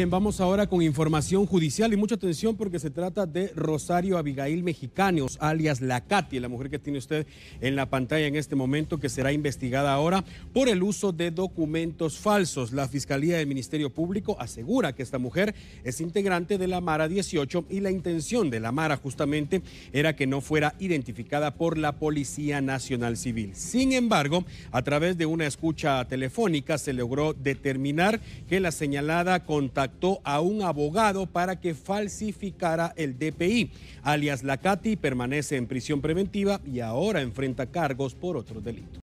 Bien, vamos ahora con información judicial y mucha atención porque se trata de Rosario Abigail Mexicanos, alias La la mujer que tiene usted en la pantalla en este momento, que será investigada ahora por el uso de documentos falsos. La Fiscalía del Ministerio Público asegura que esta mujer es integrante de la Mara 18 y la intención de la Mara justamente era que no fuera identificada por la Policía Nacional Civil. Sin embargo, a través de una escucha telefónica se logró determinar que la señalada contactó a un abogado para que falsificara el DPI. Alias Lacati permanece en prisión preventiva y ahora enfrenta cargos por otro delito.